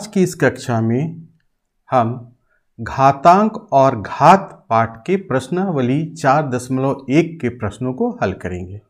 आज की इस कक्षा में हम घातांक और घात पाठ के प्रश्नावली चार दशमलव एक के प्रश्नों को हल करेंगे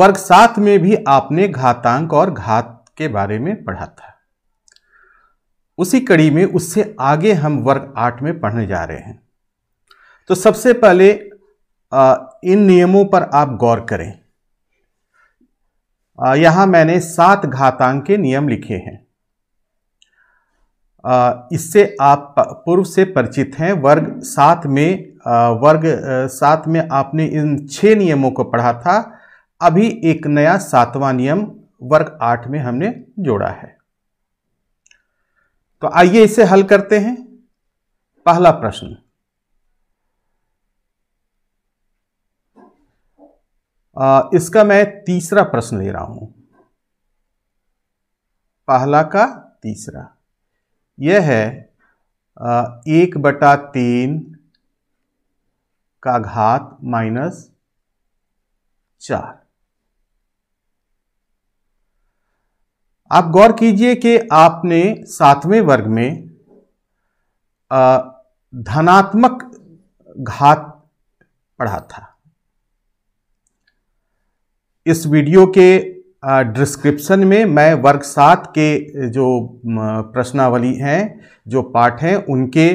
वर्ग सात में भी आपने घातांक और घात के बारे में पढ़ा था उसी कड़ी में उससे आगे हम वर्ग आठ में पढ़ने जा रहे हैं तो सबसे पहले इन नियमों पर आप गौर करें यहां मैंने सात घातांक के नियम लिखे हैं इससे आप पूर्व से परिचित हैं वर्ग सात में वर्ग सात में आपने इन छह नियमों को पढ़ा था अभी एक नया सातवां नियम वर्ग आठ में हमने जोड़ा है तो आइए इसे हल करते हैं पहला प्रश्न इसका मैं तीसरा प्रश्न ले रहा हूं पहला का तीसरा यह है एक बटा तीन का घात माइनस चार आप गौर कीजिए कि आपने सातवें वर्ग में धनात्मक घात पढ़ा था इस वीडियो के डिस्क्रिप्शन में मैं वर्ग सात के जो प्रश्नावली हैं जो पाठ हैं उनके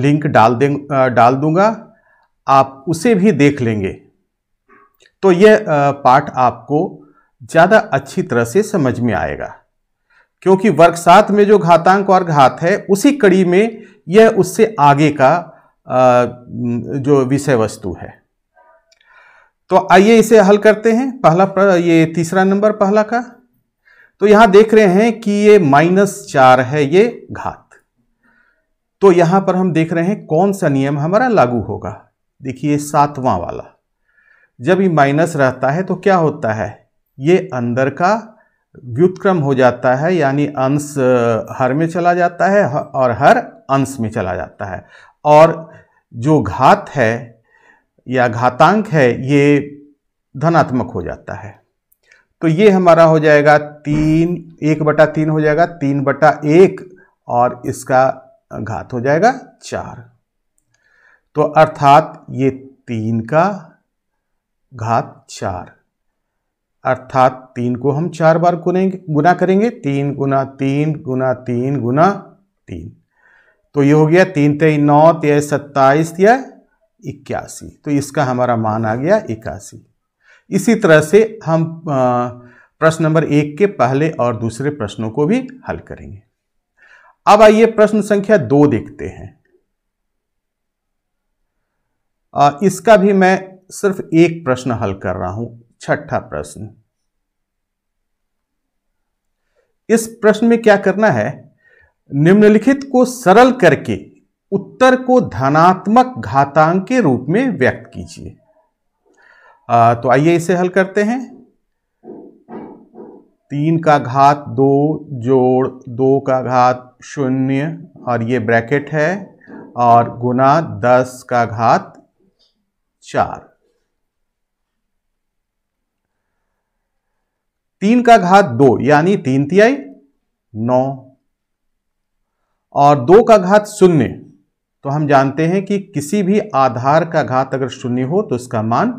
लिंक डाल दें डाल दूंगा आप उसे भी देख लेंगे तो यह पाठ आपको ज़्यादा अच्छी तरह से समझ में आएगा क्योंकि वर्ग सात में जो घातांक और घात है उसी कड़ी में यह उससे आगे का जो विषय वस्तु है तो आइए इसे हल करते हैं पहला ये तीसरा नंबर पहला का तो यहां देख रहे हैं कि ये माइनस चार है ये घात तो यहां पर हम देख रहे हैं कौन सा नियम हमारा लागू होगा देखिए सातवां वाला जब ये माइनस रहता है तो क्या होता है ये अंदर का व्युतक्रम हो जाता है यानी अंश हर में चला जाता है और हर अंश में चला जाता है और जो घात है या घातांक है ये धनात्मक हो जाता है तो ये हमारा हो जाएगा तीन एक बटा तीन हो जाएगा तीन बटा एक और इसका घात हो जाएगा चार तो अर्थात ये तीन का घात चार अर्थात तीन को हम चार बार गुनेंगे गुना करेंगे तीन गुना तीन गुना तीन गुना तीन तो ये हो गया तीन तेई नौ तेईस सत्ताईस या इक्यासी तो इसका हमारा मान आ गया इक्यासी इसी तरह से हम प्रश्न नंबर एक के पहले और दूसरे प्रश्नों को भी हल करेंगे अब आइए प्रश्न संख्या दो देखते हैं इसका भी मैं सिर्फ एक प्रश्न हल कर रहा हूं छठा प्रश्न इस प्रश्न में क्या करना है निम्नलिखित को सरल करके उत्तर को धनात्मक घातांक के रूप में व्यक्त कीजिए तो आइए इसे हल करते हैं तीन का घात दो जोड़ दो का घात शून्य और ये ब्रैकेट है और गुना दस का घात चार तीन का घात दो यानी तीन तिहाई नौ और दो का घात शून्य तो हम जानते हैं कि किसी भी आधार का घात अगर शून्य हो तो उसका मान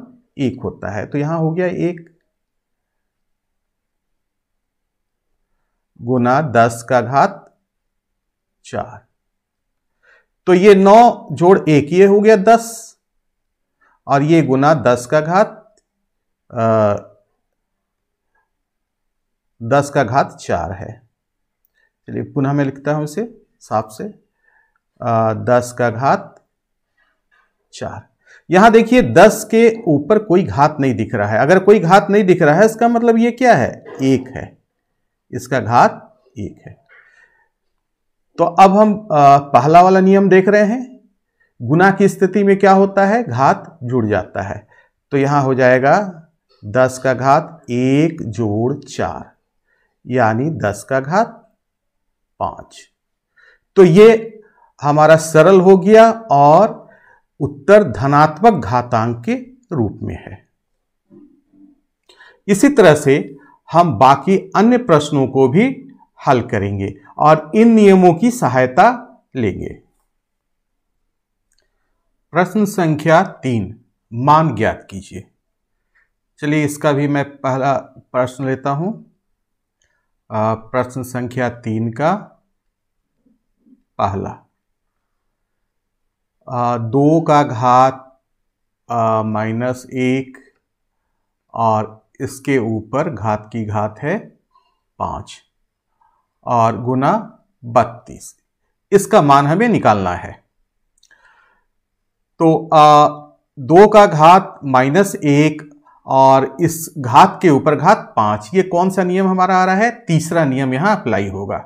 एक होता है तो यहां हो गया एक गुना दस का घात चार तो ये नौ जोड़ एक ये हो गया दस और ये गुना दस का घात दस का घात चार है चलिए पुनः मैं लिखता हूं इसे साफ से दस का घात चार यहां देखिए दस के ऊपर कोई घात नहीं दिख रहा है अगर कोई घात नहीं दिख रहा है इसका मतलब ये क्या है एक है इसका घात एक है तो अब हम पहला वाला नियम देख रहे हैं गुना की स्थिति में क्या होता है घात जुड़ जाता है तो यहां हो जाएगा दस का घात एक जोड़ चार यानी दस का घात पांच तो ये हमारा सरल हो गया और उत्तर धनात्मक घातांक के रूप में है इसी तरह से हम बाकी अन्य प्रश्नों को भी हल करेंगे और इन नियमों की सहायता लेंगे प्रश्न संख्या तीन मान ज्ञात कीजिए चलिए इसका भी मैं पहला प्रश्न लेता हूं प्रश्न संख्या तीन का पहला दो का घात माइनस एक और इसके ऊपर घात की घात है पाँच और गुना बत्तीस इसका मान हमें निकालना है तो आ, दो का घात माइनस एक और इस घात के ऊपर घात पाँच ये कौन सा नियम हमारा आ रहा है तीसरा नियम यहाँ अप्लाई होगा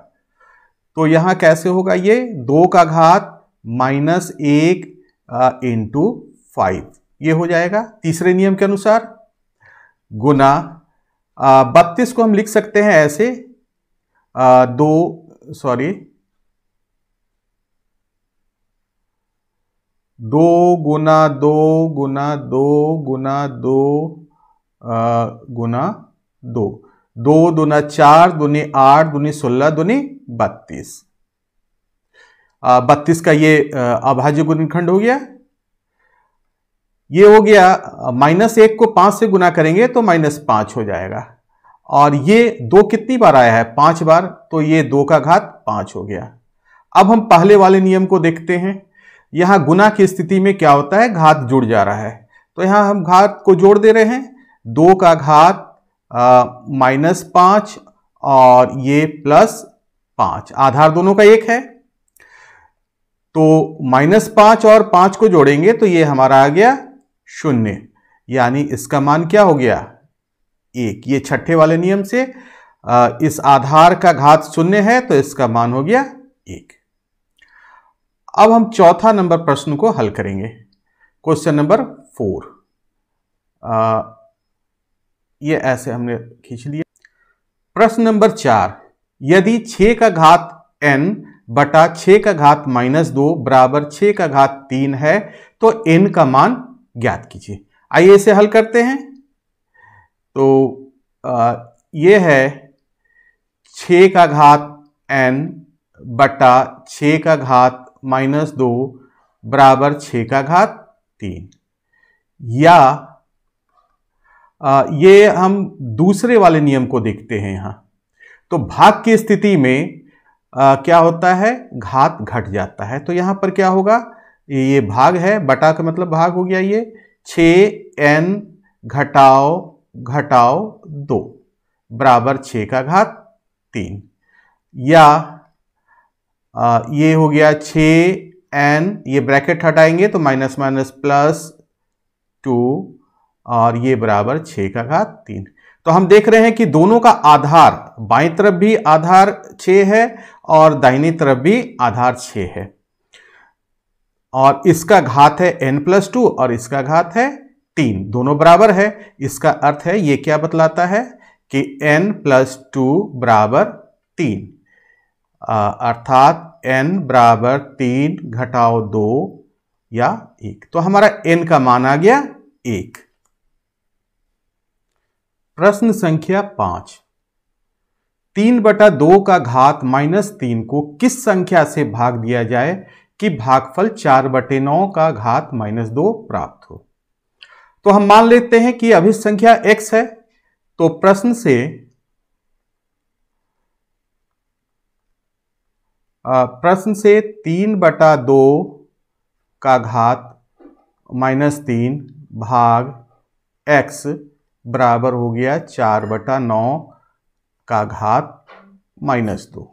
तो यहाँ कैसे होगा ये दो का घात माइनस एक इंटू फाइव ये हो जाएगा तीसरे नियम के अनुसार गुना बत्तीस को हम लिख सकते हैं ऐसे आ, दो सॉरी दो गुना दो गुना दो गुना दो गुना दो दो दुना चार दुनी आठ दुनी सोलह दुनी बत्तीस बत्तीस का ये अभाज्य गुणनखंड हो गया ये हो गया माइनस एक को पांच से गुना करेंगे तो माइनस पांच हो जाएगा और ये दो कितनी बार आया है पांच बार तो ये दो का घात पांच हो गया अब हम पहले वाले नियम को देखते हैं यहां गुना की स्थिति में क्या होता है घात जुड़ जा रहा है तो यहां हम घात को जोड़ दे रहे हैं दो का घात माइनस पांच और ये प्लस पांच आधार दोनों का एक है तो माइनस पांच और पांच को जोड़ेंगे तो ये हमारा आ गया शून्य यानी इसका मान क्या हो गया एक ये छठे वाले नियम से इस आधार का घात शून्य है तो इसका मान हो गया एक अब हम चौथा नंबर प्रश्न को हल करेंगे क्वेश्चन नंबर फोर ये ऐसे हमने खींच लिया प्रश्न नंबर चार यदि छ का घात एन बटा छ का घात माइनस दो बराबर छ का घात तीन है तो एन का मान ज्ञात कीजिए आइए इसे हल करते हैं तो आ, ये है छ का घात एन बटा छ का घात माइनस दो बराबर छ का घात तीन या आ, ये हम दूसरे वाले नियम को देखते हैं यहां तो भाग की स्थिति में आ, क्या होता है घात घट जाता है तो यहाँ पर क्या होगा ये भाग है बटा का मतलब भाग हो गया ये छ एन घटाओ घटाओ दो बराबर छ का घात तीन या आ, ये हो गया छ एन ये ब्रैकेट हटाएंगे तो माइनस माइनस प्लस टू और ये बराबर छ का घात तीन तो हम देख रहे हैं कि दोनों का आधार बाई तरफ भी आधार छ है और दाहिनी तरफ भी आधार छः है और इसका घात है एन प्लस टू और इसका घात है तीन दोनों बराबर है इसका अर्थ है ये क्या बतलाता है कि एन प्लस टू बराबर तीन अर्थात एन बराबर तीन घटाओ दो या एक तो हमारा एन का मान आ गया एक प्रश्न संख्या पांच तीन बटा दो का घात माइनस तीन को किस संख्या से भाग दिया जाए कि भागफल चार बटे नौ का घात माइनस दो प्राप्त हो तो हम मान लेते हैं कि अभी संख्या x है तो प्रश्न से प्रश्न से तीन बटा दो का घात माइनस तीन भाग x बराबर हो गया चार बटा नौ का घात माइनस दो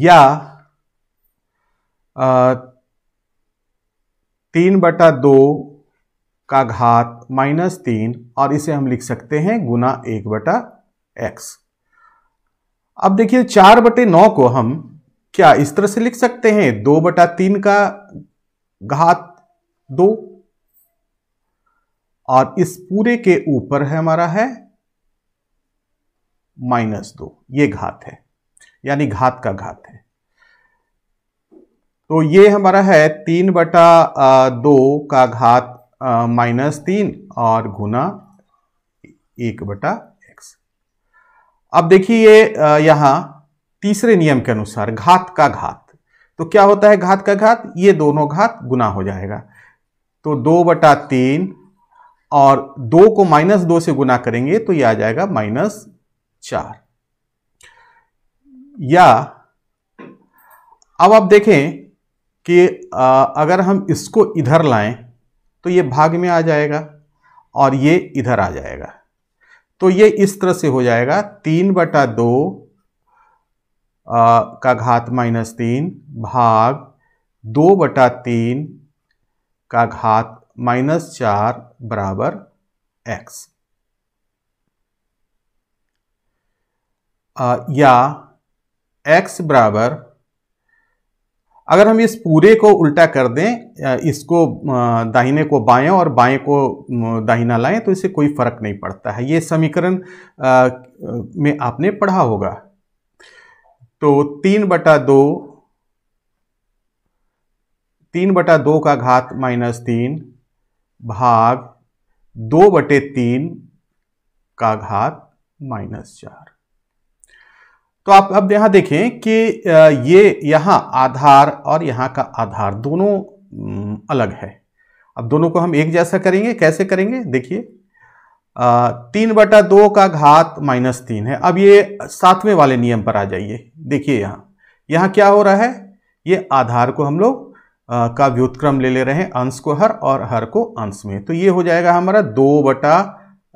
या तीन बटा दो का घात माइनस तीन और इसे हम लिख सकते हैं गुना एक बटा एक्स अब देखिए चार बटे नौ को हम क्या इस तरह से लिख सकते हैं दो बटा तीन का घात दो और इस पूरे के ऊपर है हमारा है माइनस दो ये घात है यानी घात का घात है तो ये हमारा है तीन बटा दो का घात माइनस तीन और गुना एक बटा एक्स अब देखिए ये यहां तीसरे नियम के अनुसार घात का घात तो क्या होता है घात का घात ये दोनों घात गुना हो जाएगा तो दो बटा तीन और दो को माइनस दो से गुना करेंगे तो ये आ जाएगा माइनस चार या अब आप देखें कि अगर हम इसको इधर लाएं तो ये भाग में आ जाएगा और ये इधर आ जाएगा तो ये इस तरह से हो जाएगा तीन बटा दो आ, का घात माइनस तीन भाग दो बटा तीन का घात माइनस चार बराबर एक्स या x बराबर अगर हम इस पूरे को उल्टा कर दें इसको दाहिने को बाएं और बाएं को दाहिना लाएं तो इससे कोई फर्क नहीं पड़ता है ये समीकरण में आपने पढ़ा होगा तो तीन बटा दो तीन बटा दो का घात माइनस तीन भाग दो बटे तीन का घात माइनस चार तो आप अब यहाँ देखें कि ये यहाँ आधार और यहाँ का आधार दोनों अलग है अब दोनों को हम एक जैसा करेंगे कैसे करेंगे देखिए तीन बटा दो का घात माइनस तीन है अब ये सातवें वाले नियम पर आ जाइए देखिए यहाँ यहाँ क्या हो रहा है ये आधार को हम लोग का व्युतक्रम ले ले रहे हैं अंश को हर और हर को अंश में तो ये हो जाएगा हमारा दो बटा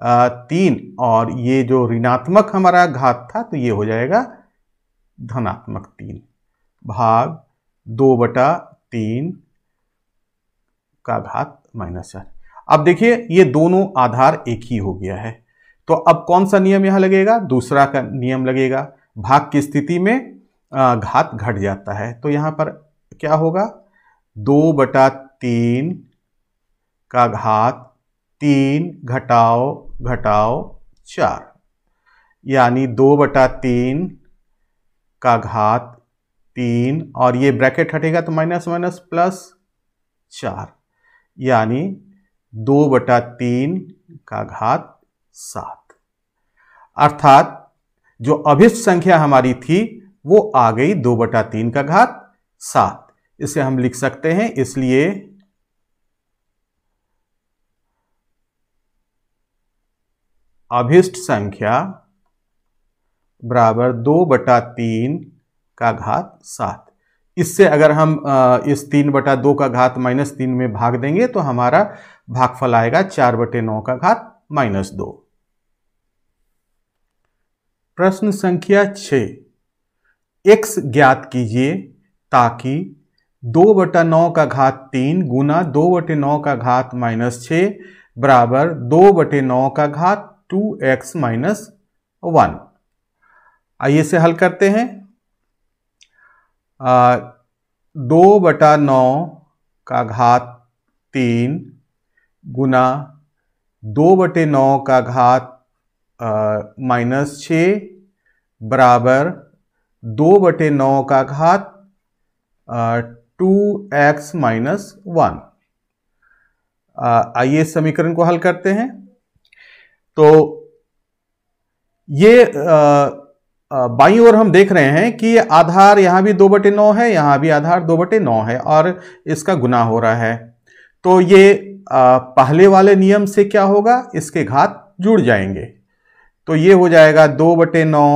तीन और ये जो ऋणात्मक हमारा घात था तो ये हो जाएगा धनात्मक तीन भाग दो बटा तीन का घात माइनस चार अब देखिए ये दोनों आधार एक ही हो गया है तो अब कौन सा नियम यहां लगेगा दूसरा का नियम लगेगा भाग की स्थिति में घात घट जाता है तो यहां पर क्या होगा दो बटा तीन का घात तीन घटाओ घटाओ चार यानी दो बटा तीन का घात तीन और ये ब्रैकेट हटेगा तो माइनस माइनस प्लस चार यानी दो बटा तीन का घात सात अर्थात जो अभिष्ट संख्या हमारी थी वो आ गई दो बटा तीन का घात सात इसे हम लिख सकते हैं इसलिए अभिष्ट संख्या बराबर दो बटा तीन का घात सात इससे अगर हम इस तीन बटा दो का घात माइनस तीन में भाग देंगे तो हमारा भागफल आएगा चार बटे नौ का घात माइनस दो प्रश्न संख्या छ एक्स ज्ञात कीजिए ताकि दो बटा नौ का घात तीन गुना दो बटे नौ का घात माइनस छ बराबर दो बटे नौ का घात टू एक्स माइनस वन आइए इसे हल करते हैं आ, दो बटा नौ का घात तीन गुना दो बटे नौ का घात माइनस छ बराबर दो बटे नौ का घात टू एक्स माइनस वन आइए समीकरण को हल करते हैं तो ये बाई ओर हम देख रहे हैं कि आधार यहां भी दो बटे नौ है यहां भी आधार दो बटे नौ है और इसका गुना हो रहा है तो ये आ, पहले वाले नियम से क्या होगा इसके घात जुड़ जाएंगे तो ये हो जाएगा दो बटे नौ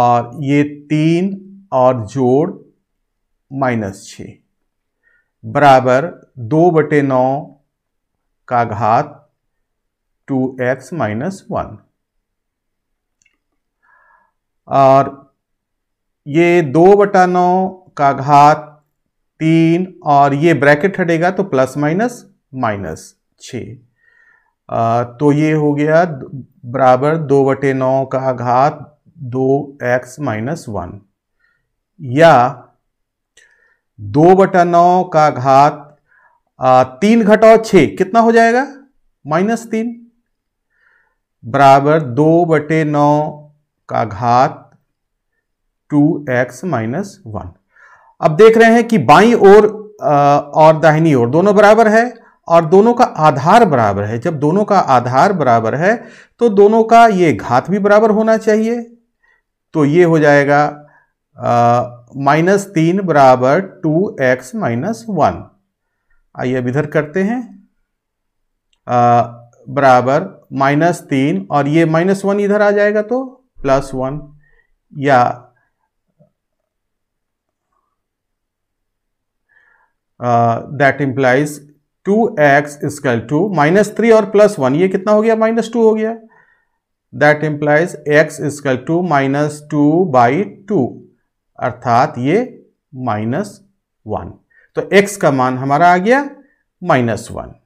और ये तीन और जोड़ माइनस छ बराबर दो बटे नौ का घात टू एक्स माइनस वन और ये दो बटा नौ का घात तीन और ये ब्रैकेट हटेगा तो प्लस माइनस माइनस छ तो ये हो गया बराबर दो बटे नौ का घात दो एक्स माइनस वन या दो बटा नौ का घात तीन घटाओ छ कितना हो जाएगा माइनस तीन बराबर दो बटे नौ का घात टू एक्स माइनस वन अब देख रहे हैं कि बाई ओर और दाहिनी ओर दोनों बराबर है और दोनों का आधार बराबर है जब दोनों का आधार बराबर है तो दोनों का ये घात भी बराबर होना चाहिए तो ये हो जाएगा माइनस तीन बराबर टू एक्स माइनस वन आइए अब इधर करते हैं आ, बराबर माइनस तीन और ये माइनस वन इधर आ जाएगा तो प्लस वन या that implies two x square two minus three और प्लस वन ये कितना हो गया माइनस टू हो गया that implies x square two minus two by two अर्थात ये माइनस वन तो एक्स का मान हमारा आ गया माइनस वन